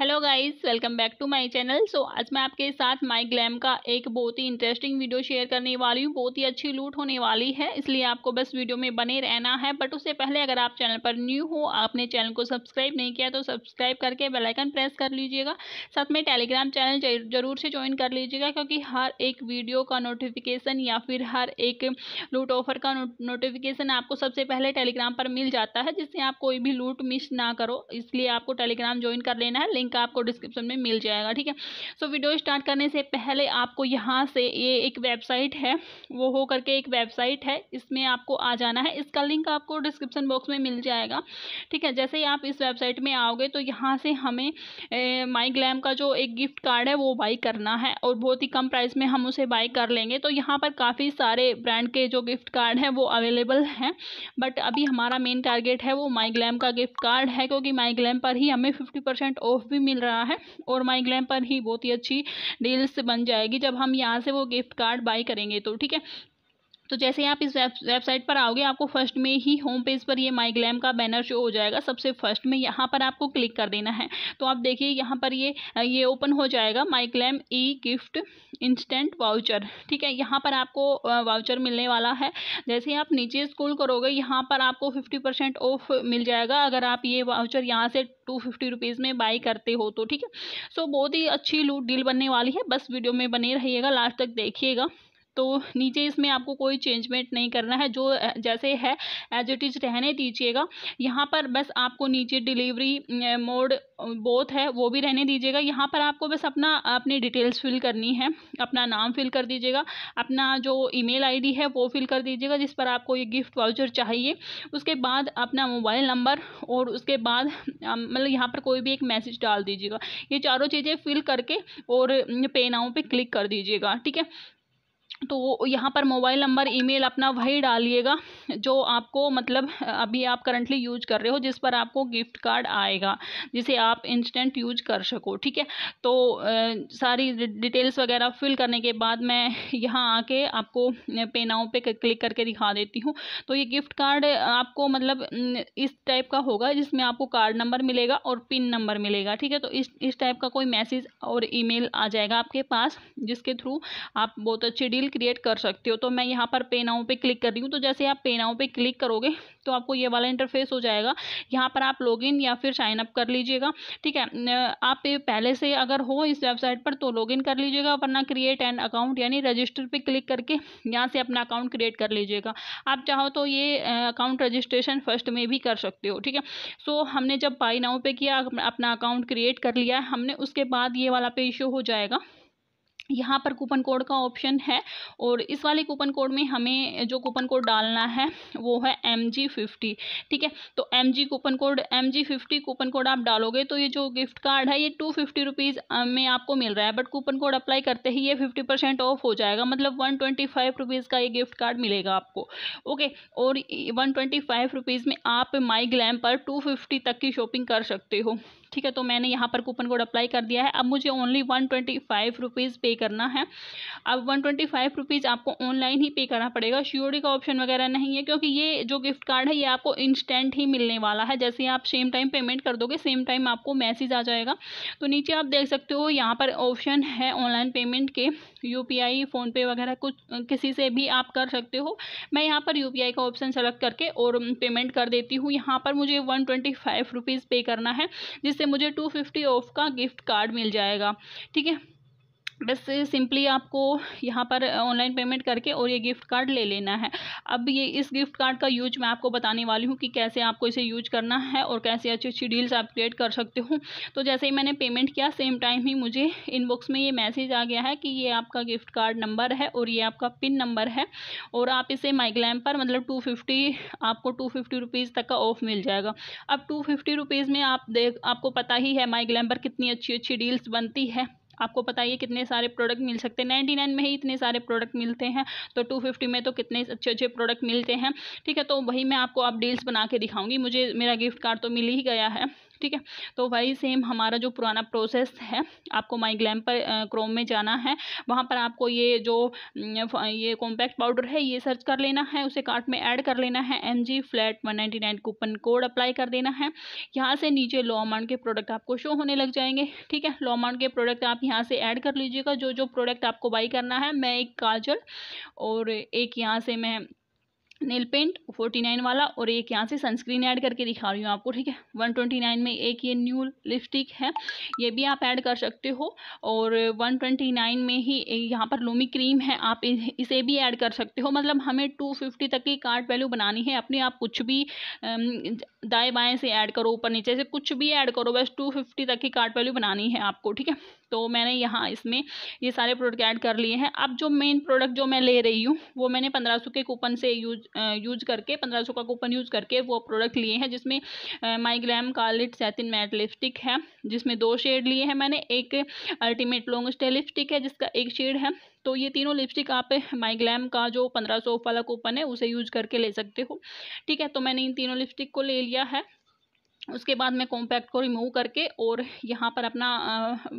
hello guys welcome back to my channel so आज मैं आपके साथ माय ग्लैम का एक बहुत ही इंटरेस्टिंग वीडियो शेयर करने वाली हूँ बहुत ही अच्छी लूट होने वाली है इसलिए आपको बस वीडियो में बने रहना है बट उससे पहले अगर आप चैनल पर न्यू हो आपने चैनल को सब्सक्राइब नहीं किया तो सब्सक्राइब करके बेलाइकन प्रेस कर लीजिएगा साथ में टेलीग्राम चैनल जरूर से ज्वाइन कर लीजिएगा क्योंकि हर एक वीडियो का नोटिफिकेशन या फिर हर एक लूट ऑफर का नोटिफिकेशन आपको सबसे पहले टेलीग्राम पर मिल जाता है जिससे आप कोई भी लूट मिस ना करो इसलिए आपको टेलीग्राम ज्वाइन कर लेना है लिंक लिंक आपको डिस्क्रिप्शन में मिल जाएगा ठीक है सो वीडियो स्टार्ट करने से पहले आपको यहाँ से ये एक वेबसाइट है वो हो करके एक वेबसाइट है इसमें आपको आ जाना है इसका लिंक आपको डिस्क्रिप्शन बॉक्स में मिल जाएगा ठीक है जैसे ही आप इस वेबसाइट में आओगे तो यहाँ से हमें माई ग्लैम का जो एक गिफ्ट कार्ड है वो बाई करना है और बहुत ही कम प्राइस में हम उसे बाई कर लेंगे तो यहाँ पर काफ़ी सारे ब्रांड के जो गिफ्ट कार्ड हैं वो अवेलेबल हैं बट अभी हमारा मेन टारगेट है वो माई ग्लैम का गिफ्ट कार्ड है क्योंकि माई ग्लैम पर ही हमें फिफ्टी परसेंट ऑफ भी भी मिल रहा है और माई ग्लैम पर ही बहुत ही अच्छी डील्स बन जाएगी जब हम यहाँ से वो गिफ्ट कार्ड बाई करेंगे तो ठीक है तो जैसे आप इस वेबसाइट पर आओगे आपको फर्स्ट में ही होम पेज पर ये माई ग्लैम का बैनर शो हो जाएगा सबसे फर्स्ट में यहाँ पर आपको क्लिक कर देना है तो आप देखिए यहाँ पर ये ये ओपन हो जाएगा My Glamm e gift instant voucher ठीक है यहाँ पर आपको वाउचर मिलने वाला है जैसे आप नीचे स्कूल करोगे यहाँ पर आपको फिफ्टी परसेंट ऑफ मिल जाएगा अगर आप ये वाउचर यहाँ से टू फिफ्टी रुपीज़ में बाई करते हो तो ठीक है सो बहुत ही अच्छी लूट डील बनने वाली है बस वीडियो में बने रहिएगा लास्ट तक देखिएगा तो नीचे इसमें आपको कोई चेंजमेंट नहीं करना है जो जैसे है एज इट इज़ रहने दीजिएगा यहाँ पर बस आपको नीचे डिलीवरी मोड बोथ है वो भी रहने दीजिएगा यहाँ पर आपको बस अपना अपनी डिटेल्स फिल करनी है अपना नाम फिल कर दीजिएगा अपना जो ईमेल आईडी है वो फिल कर दीजिएगा जिस पर आपको ये गिफ्ट वाउचर चाहिए उसके बाद अपना मोबाइल नंबर और उसके बाद मतलब यहाँ पर कोई भी एक मैसेज डाल दीजिएगा ये चारों चीज़ें फिल करके और पे नाउ पे क्लिक कर दीजिएगा ठीक है तो यहाँ पर मोबाइल नंबर ईमेल अपना वही डालिएगा जो आपको मतलब अभी आप करंटली यूज कर रहे हो जिस पर आपको गिफ्ट कार्ड आएगा जिसे आप इंस्टेंट यूज कर सको ठीक है तो आ, सारी डिटेल्स वगैरह फिल करने के बाद मैं यहाँ आके आपको पेनाओं पे क्लिक करके दिखा देती हूँ तो ये गिफ्ट कार्ड आपको मतलब इस टाइप का होगा जिसमें आपको कार्ड नंबर मिलेगा और पिन नंबर मिलेगा ठीक है तो इस इस टाइप का कोई मैसेज और ई आ जाएगा आपके पास जिसके थ्रू आप बहुत अच्छी डील रील क्रिएट कर सकते हो तो मैं यहाँ पर पे नाउ पे क्लिक कर रही हूँ तो जैसे आप पे नाउ पे क्लिक करोगे तो आपको ये वाला इंटरफेस हो जाएगा यहाँ पर आप लॉगिन या फिर साइन अप कर लीजिएगा ठीक है आप पहले से अगर हो इस वेबसाइट पर तो लॉगिन कर लीजिएगा वरना क्रिएट एन अकाउंट यानी रजिस्टर पर क्लिक करके यहाँ से अपना अकाउंट क्रिएट कर लीजिएगा आप चाहो तो ये अकाउंट रजिस्ट्रेशन फर्स्ट में भी कर सकते हो ठीक है सो हमने जब बाई नाउ पे किया अपना अकाउंट क्रिएट कर लिया हमने उसके बाद ये वाला पे इशू हो जाएगा यहाँ पर कूपन कोड का ऑप्शन है और इस वाले कूपन कोड में हमें जो कूपन कोड डालना है वो है एम जी फिफ्टी ठीक है तो M G coupon code M G fifty coupon code आप डालोगे तो ये जो गिफ्ट कार्ड है ये टू फिफ्टी रुपीज़ में आपको मिल रहा है बट कूपन कोड अप्लाई करते ही ये फिफ्टी परसेंट ऑफ हो जाएगा मतलब वन ट्वेंटी फाइव रुपीज़ का ये गिफ्ट कार्ड मिलेगा आपको ओके और वन ट्वेंटी फाइव रुपीज़ में आप माई ग्लैम पर टू फिफ्टी तक की शॉपिंग कर सकते हो ठीक है तो मैंने यहाँ पर कूपन कोड अप्लाई कर दिया है अब मुझे only one twenty five rupees pay करना है अब वन ट्वेंटी फाइव रुपीज़ आपको ऑनलाइन ही पे करना पड़ेगा सी का ऑप्शन वगैरह नहीं है क्योंकि ये जो गिफ्ट कार्ड है ये आपको इंस्टेंट ही मिलने वाला है जैसे आप सेम टाइम पेमेंट कर दोगे सेम टाइम आपको मैसेज आ जाएगा तो नीचे आप देख सकते हो यहाँ पर ऑप्शन है ऑनलाइन पेमेंट के यू पी फ़ोनपे वगैरह कुछ किसी से भी आप कर सकते हो मैं यहाँ पर यू का ऑप्शन सेलेक्ट करके और पेमेंट कर देती हूँ यहाँ पर मुझे one twenty five rupees pay करना है जिस से मुझे टू फिफ्टी ऑफ का गिफ्ट कार्ड मिल जाएगा ठीक है बस सिंपली आपको यहाँ पर ऑनलाइन पेमेंट करके और ये गिफ्ट कार्ड ले लेना है अब ये इस गिफ्ट कार्ड का यूज मैं आपको बताने वाली हूँ कि कैसे आपको इसे यूज करना है और कैसे अच्छी अच्छी डील्स आप क्रिएट कर सकते हो तो जैसे ही मैंने पेमेंट किया सेम टाइम ही मुझे इनबॉक्स में ये मैसेज आ गया है कि ये आपका गिफ्ट कार्ड नंबर है और ये आपका पिन नंबर है और आप इसे माइग्लैम पर मतलब टू फिफ्टी आपको टू फिफ्टी रुपीज़ तक का ऑफ मिल जाएगा अब टू फिफ्टी रुपीज़ में आप देख आपको पता ही है माइग्लैम पर कितनी अच्छी अच्छी डील्स बनती है आपको पता ही है कितने सारे प्रोडक्ट मिल सकते हैं नाइन्टी नाइन में ही इतने सारे प्रोडक्ट मिलते हैं तो टू फिफ्टी में तो कितने अच्छे अच्छे प्रोडक्ट मिलते हैं ठीक है तो वही मैं आपको आप डील्स बना के दिखाऊंगी मुझे मेरा गिफ्ट कार्ड तो मिल ही गया है ठीक है तो वही सेम हमारा जो पुराना प्रोसेस है आपको माई ग्लैम पर क्रोम में जाना है वहाँ पर आपको ये जो ये कॉम्पैक्ट पाउडर है ये सर्च कर लेना है उसे कार्ट में ऐड कर लेना है M G flat one ninety nine coupon code apply कर देना है यहाँ से नीचे लो अमाउंट के प्रोडक्ट आपको शो होने लग जाएंगे ठीक है लो अमाउंट के प्रोडक्ट आप यहाँ से ऐड कर लीजिएगा जो जो प्रोडक्ट आपको बाई करना है मैं एक काजल और एक यहाँ से मैं नेल पेंट फोर्टी नाइन वाला और एक यहाँ से सनस्क्रीन ऐड करके दिखा रही हूँ आपको ठीक है वन ट्वेंटी नाइन में एक ये न्यू लिपस्टिक है ये भी आप ऐड कर सकते हो और वन ट्वेंटी नाइन में ही यहाँ पर लोमी क्रीम है आप इसे भी ऐड कर सकते हो मतलब हमें टू फिफ्टी तक की कार्ड वैल्यू बनानी है अपने आप कुछ भी दाएँ बाएँ से ऐड करो ऊपर नीचे से कुछ भी ऐड करो बस टू फिफ्टी तक की कार्ड वैल्यू बनानी है आपको ठीक है तो मैंने यहाँ इसमें ये सारे प्रोडक्ट ऐड कर लिए हैं अब जो मेन प्रोडक्ट जो मैं ले रही हूँ वो मैंने पंद्रह सौ के कूपन से यूज यूज करके पंद्रह सौ का कूपन यूज़ करके वो प्रोडक्ट लिए हैं जिसमें माई ग्लैम कार्लिट सैतिन मैट लिपस्टिक है जिसमें दो शेड लिए हैं मैंने एक अल्टीमेट लॉन्ग स्टे लिपस्टिक है जिसका एक शेड है तो ये तीनों लिपस्टिक आप माई ग्लैम का जो पंद्रह सौ वाला कूपन है उसे यूज करके ले सकते हो ठीक है तो मैंने इन तीनों लिपस्टिक को ले लिया है उसके बाद मैं कॉम्पैक्ट को रिमूव करके और यहाँ पर अपना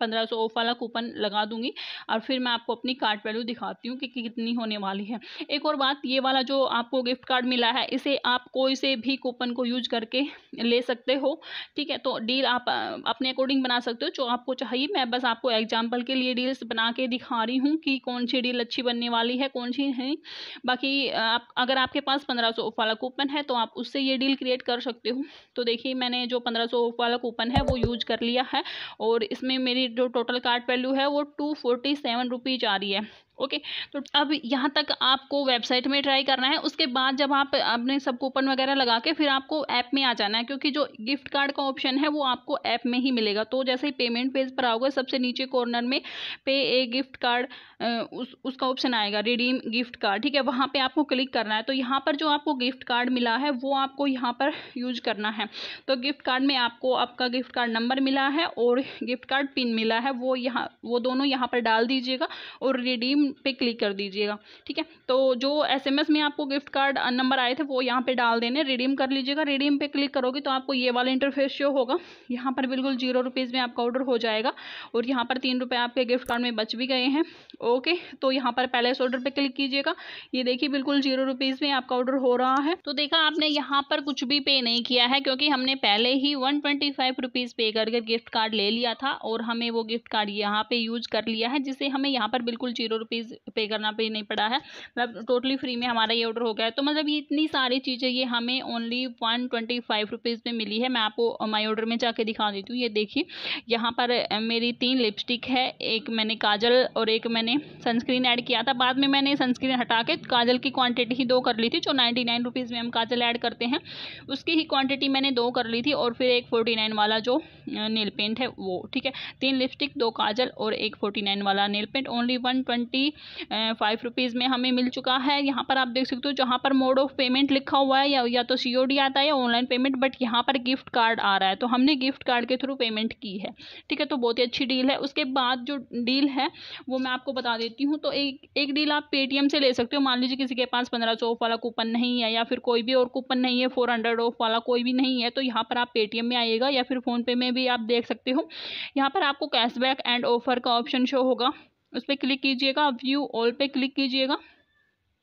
पंद्रह सौ ऑफ वाला कूपन लगा दूंगी और फिर मैं आपको अपनी कार्ड वैल्यू दिखाती हूँ कि कितनी होने वाली है एक और बात ये वाला जो आपको गिफ्ट कार्ड मिला है इसे आप कोई से भी कूपन को यूज करके ले सकते हो ठीक है तो डील आप अपने अकॉर्डिंग बना सकते हो जो आपको चाहिए मैं बस आपको एग्जाम्पल के लिए डील्स बना के दिखा रही हूँ कि कौन सी डील अच्छी बनने वाली है कौन सी नहीं बाकी आप अगर आपके पास पंद्रह सौ ऑफ वाला कूपन है तो आप उससे ये डील क्रिएट कर सकते हो तो देखिए मैं मैंने जो पंद्रह सौ ऑफ वाला कूपन है वो यूज कर लिया है और इसमें मेरी जो टोटल कार्ड वैल्यू है वो टू फोर्टी सेवन रुपीज़ आ रही है ओके तो अब यहाँ तक आपको वेबसाइट में ट्राई करना है उसके बाद जब आप अपने सब कूपन वगैरह लगा के फिर आपको ऐप में आ जाना है क्योंकि जो गिफ्ट कार्ड का ऑप्शन है वो आपको ऐप में ही मिलेगा तो जैसे ही पेमेंट पेज पर आओगे सबसे नीचे कॉर्नर में पे ए गिफ्ट कार्ड उस उसका ऑप्शन आएगा रिडीम गिफ्ट कार्ड ठीक है वहाँ पे आपको क्लिक करना है तो यहाँ पर जो आपको गिफ्ट कार्ड मिला है वो आपको यहाँ पर यूज करना है तो गिफ्ट कार्ड में आपको आपका गिफ्ट कार्ड नंबर मिला है और गिफ्ट कार्ड पिन मिला है वो यहाँ वो दोनों यहाँ पर डाल दीजिएगा और रिडीम पे क्लिक कर दीजिएगा ठीक है तो जो एसएमएस में आपको गिफ्ट कार्ड नंबर आए थे वो यहाँ पे डाल देने रिडीम कर लीजिएगा रिडीम पे क्लिक करोगे तो आपको ये वाला इंटरफेस शो होगा यहाँ पर बिल्कुल जीरो रुपीज़ में आपका ऑर्डर हो जाएगा और यहाँ पर तीन रुपये आपके गिफ्ट कार्ड में बच भी गए हैं ओके तो यहाँ पर पहले इस ऑर्डर पर क्लिक कीजिएगा ये देखिए बिल्कुल जीरो रुपीज़ में आपका ऑर्डर हो रहा है तो देखा आपने यहाँ पर कुछ भी पे नहीं किया है क्योंकि हमने पहले ही one twenty five rupees pay करके गिफ्ट कार्ड ले लिया था और हमें वो गिफ्ट कार्ड यहाँ पे यूज कर लिया है जिसे हमें यहाँ पर बिल्कुल जीरो रुपीज़ पे करना पे नहीं पड़ा है मतलब टोटली फ्री में हमारा ये ऑर्डर हो गया है तो मतलब ये इतनी सारी चीज़ें ये हमें only one twenty five rupees में मिली है मैं आपको माई ऑर्डर में जाके दिखा देती हूँ ये देखिए यहाँ पर मेरी तीन लिपस्टिक है एक मैंने काजल और एक मैंने सनस्क्रीन ऐड किया था बाद में मैंने सनस्क्रीन हटा के काजल की क्वान्टिटी ही दो कर ली थी जो नाइन्टी नाइन रुपीज़ में हम काजल ऐड करते हैं उसकी ही क्वान्टिटी मैंने दो कर ली थी और फिर एक फोर्टी नाइन वाला जो नेल पेंट है वो ठीक है तीन लिपस्टिक दो काजल और एक फोर्टी नाइन वाला nail paint only one twenty three five rupees में हमें मिल चुका है यहाँ पर आप देख सकते हो जहाँ पर मोड ऑफ पेमेंट लिखा हुआ है या, या तो सी आता है या ऑनलाइन पेमेंट बट यहाँ पर गिफ्ट कार्ड आ रहा है तो हमने गिफ्ट कार्ड के थ्रू पेमेंट की है ठीक है तो बहुत ही अच्छी डील है उसके बाद जो डील है वो मैं आपको बता देती हूँ तो एक एक डील आप पेटीएम से ले सकते हो मान लीजिए किसी के पास पंद्रह सौ ऑफ वाला कूपन नहीं है या फिर कोई भी और कूपन नहीं है फोर हंड्रेड ऑफ वाला कोई भी नहीं है तो यहाँ पर आप पेटीएम में आइएगा या फिर फ़ोनपे में भी आप देख सकते हो यहाँ पर आपको कैशबैक एंड ऑफर का ऑप्शन शो होगा उस पर क्लिक कीजिएगा व्यू ऑल पे क्लिक कीजिएगा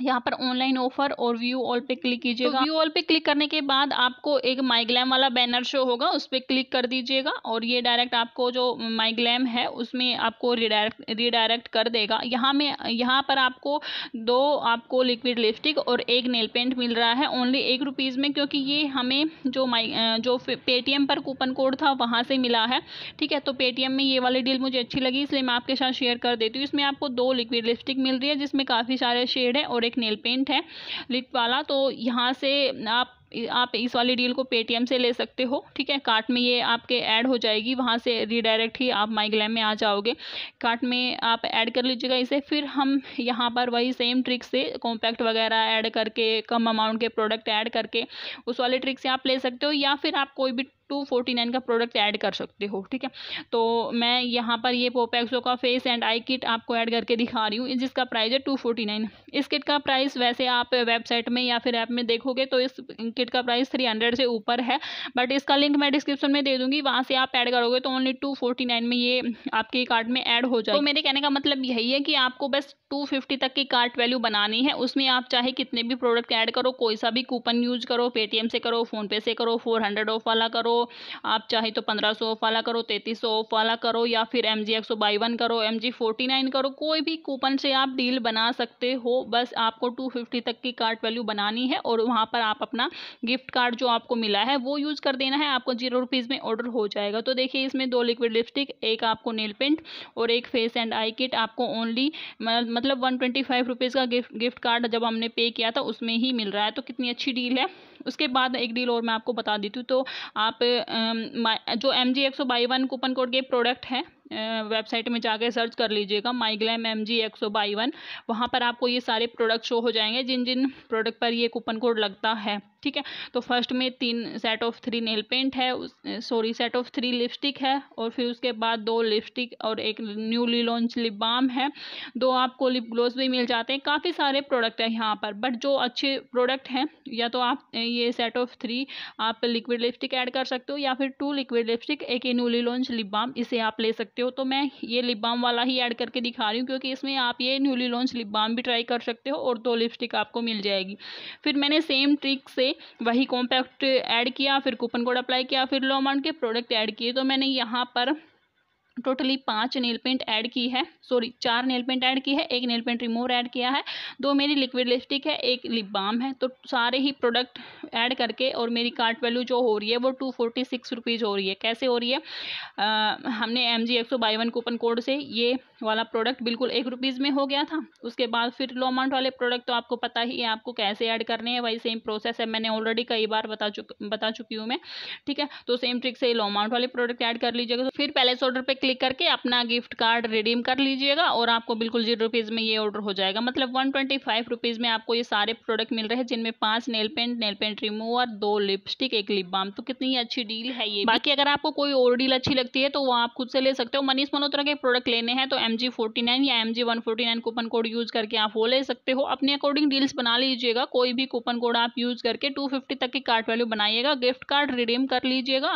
यहाँ पर ऑनलाइन ऑफर और व्यू ऑल पे क्लिक तो कीजिएगा तो व्यू ऑल पे क्लिक करने के बाद आपको एक माइग्लैम वाला बैनर शो होगा उस पर क्लिक कर दीजिएगा और ये डायरेक्ट आपको जो माइग्लैम है उसमें आपको रिडायरेक्ट रिडायरेक्ट कर देगा यहाँ में यहाँ पर आपको दो आपको लिक्विड लिपस्टिक और एक नेल पेंट मिल रहा है ओनली एक रुपीज़ में क्योंकि ये हमें जो माई जो पेटीएम पर कूपन कोड था वहाँ से मिला है ठीक है तो पेटीएम में ये वाली डील मुझे अच्छी लगी इसलिए मैं आपके साथ शेयर कर देती हूँ इसमें आपको दो लिक्विड लिपस्टिक मिल रही है जिसमें काफ़ी सारे शेड है और और एक नेल पेंट है लिप वाला तो यहाँ से आप आप इस वाली डील को पेटीएम से ले सकते हो ठीक है कार्ट में ये आपके ऐड हो जाएगी वहाँ से रिडायरेक्ट ही आप माई ग्लैम में आ जाओगे कार्ट में आप ऐड कर लीजिएगा इसे फिर हम यहाँ पर वही सेम ट्रिक से कॉम्पैक्ट वगैरह ऐड करके कम अमाउंट के प्रोडक्ट ऐड करके उस वाले ट्रिक से आप ले सकते हो या फिर आप कोई भी टू फोर्टी नाइन का प्रोडक्ट ऐड कर सकते हो ठीक है तो मैं यहाँ पर ये पोपैक्सो का फेस एंड आई किट आपको ऐड करके दिखा रही हूँ जिसका प्राइस है टू फोर्टी नाइन इस किट का प्राइस वैसे आप वेबसाइट में या फिर ऐप में देखोगे तो इस किट का प्राइस थ्री हंड्रेड से ऊपर है बट इसका लिंक मैं डिस्क्रिप्शन में दे दूँगी वहाँ से आप ऐड करोगे तो ओनली टू फोर्टी नाइन में ये आपके कार्ड में ऐड हो जाए तो मेरे कहने का मतलब यही है कि आपको बस टू फिफ्टी तक की कार्ट वैल्यू बनानी है उसमें आप चाहे कितने भी प्रोडक्ट ऐड करो कोई सा भी कूपन यूज करो पेटीएम से करो फ़ोनपे से करो फोर हंड्रेड ऑफ वाला करो आप चाहे तो पंद्रह सौ ऑफ वाला करो तैतीस सौ ऑफ वाला करो या फिर एम जी एक सौ बाई वन करो एम जी फोर्टी नाइन करो कोई भी कूपन से आप डील बना सकते हो बस आपको टू फिफ्टी तक की कार्ड वैल्यू बनानी है और वहाँ पर आप अपना गिफ्ट कार्ड जो आपको मिला है वो यूज़ कर देना है आपको जीरो रुपीज़ में ऑर्डर हो जाएगा तो देखिए इसमें दो लिक्विड लिपस्टिक एक आपको नेल पेंट और एक फेस एंड आई किट आपको ओनली मतलब वन ट्वेंटी फाइव रुपीज़ का गिफ्ट गिफ्ट कार्ड जब हमने पे किया था उसमें ही मिल रहा है तो कितनी अच्छी डील है उसके बाद एक डील और मैं आपको बता देती हूँ तो आप जो एम जी एक सौ बाई वन कूपन कोड के प्रोडक्ट हैं वेबसाइट में जाकर सर्च कर लीजिएगा माइग्लैम एम जी एक बाई वन वहाँ पर आपको ये सारे प्रोडक्ट शो हो जाएंगे जिन जिन प्रोडक्ट पर ये कूपन कोड लगता है ठीक है तो फर्स्ट में तीन set of three nail paint है sorry set of three lipstick है और फिर उसके बाद दो लिपस्टिक और एक न्यूली लॉन्च लिप बाम है दो आपको लिप ग्लोस भी मिल जाते हैं काफ़ी सारे प्रोडक्ट हैं यहाँ पर बट जो अच्छे प्रोडक्ट हैं या तो आप ये सेट ऑफ थ्री आप लिक्विड लिपस्टिक ऐड कर सकते हो या फिर टू लिक्विड लिपस्टिक एक न्यूली लॉन्च लिप बाम इसे आप ले सकते हो सकते हो तो मैं ये लिप बाम वाला ही ऐड करके दिखा रही हूँ क्योंकि इसमें आप ये न्यूली लॉन्च लिप बाम भी ट्राई कर सकते हो और दो लिपस्टिक आपको मिल जाएगी फिर मैंने सेम ट्रिक से वही कॉम्पैक्ट ऐड किया फिर कूपन कोड अप्लाई किया फिर लो अमाउंट के प्रोडक्ट ऐड किए तो मैंने यहाँ पर टोटली पांच नेल पेंट ऐड की है सॉरी चार नेल पेंट ऐड की है एक नेल पेंट रिमूवर ऐड किया है दो मेरी लिक्विड लिपस्टिक है एक लिप बाम है तो सारे ही प्रोडक्ट ऐड करके और मेरी कार्ट वैल्यू जो हो रही है वो टू फोर्टी सिक्स रुपीज़ हो रही है कैसे हो रही है आ, हमने एम जी एक सौ बाई वन कूपन कोड से ये वाला प्रोडक्ट बिल्कुल एक रुपीज़ में हो गया था उसके बाद फिर लो अमाउंट वाले प्रोडक्ट तो आपको पता ही है आपको कैसे ऐड करने हैं वही सेम प्रोसेस है मैंने ऑलरेडी कई बार बता चुक बता चुकी हूँ मैं ठीक है तो सेम ट्रिक से लो अमाउंट वाले प्रोडक्ट ऐड कर लीजिएगा तो फिर पहले ऑर्डर पर क्लिक करके अपना गिफ्ट कार्ड रिडीम कर लीजिएगा और आपको बिल्कुल जीरो रुपीज़ में ये ऑर्डर हो जाएगा मतलब वन ट्वेंटी फाइव रुपीज़ में आपको ये सारे प्रोडक्ट मिल रहे हैं जिनमें पांच nail paint nail paint remover दो लिपस्टिक एक लिप बाम तो कितनी अच्छी डील है ये बाकी अगर आपको कोई और डील अच्छी लगती है तो वो आप खुद से ले सकते हो मनीष मल्होत्रा के प्रोडक्ट लेने हैं तो एम जी फोर्टी नाइन या M G one forty nine coupon code use करके आप वो ले सकते हो अपने अकॉर्डिंग डील्स बना लीजिएगा कोई भी कूपन कोड आप यूज करके टू फिफ्टी तक की कार्ड वैल्यू बनाइएगा गिफ्ट कार्ड रिडीम कर लीजिएगा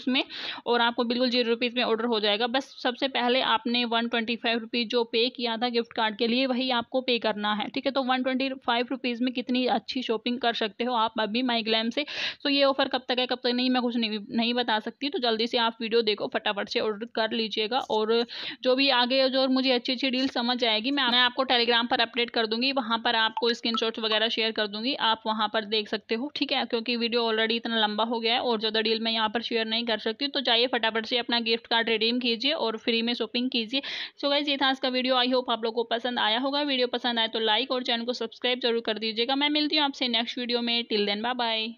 उसमें और आपको बिल्कुल जीरो रुपीज़ में ऑर्डर हो जाएगा जाएगा बस सबसे पहले आपने वन ट्वेंटी फाइव रुपीज़ जो पे किया था गिफ्ट कार्ड के लिए वही आपको पे करना है ठीक है तो वन ट्वेंटी फाइव रुपीज़ में कितनी अच्छी शॉपिंग कर सकते हो आप अभी माई ग्लैम से तो ये ऑफर कब तक है कब तक नहीं मैं कुछ नहीं नहीं बता सकती तो जल्दी से आप वीडियो देखो फटाफट से ऑर्डर कर लीजिएगा और जो भी आगे जो मुझे अच्छी अच्छी डील समझ आएगी मैं मैं आपको टेलीग्राम पर अपडेट कर दूंगी वहाँ पर आपको स्क्रीन वगैरह शेयर कर दूंगी आप वहाँ पर देख सकते हो ठीक है क्योंकि वीडियो ऑलरेडी इतना लंबा हो गया है और ज़्यादा डील मैं यहाँ पर शेयर नहीं कर सकती तो जाइए फटाफट से अपना गिफ्ट कार्ड रिडीम शॉपिंग कीजिए और फ्री में शॉपिंग कीजिए सो गाइज ये था आज का वीडियो आई होप आप लोगों को पसंद आया होगा वीडियो पसंद आए तो लाइक और चैनल को सब्सक्राइब जरूर कर दीजिएगा मैं मिलती हूँ आपसे नेक्स्ट वीडियो में टिल देन बाय बाय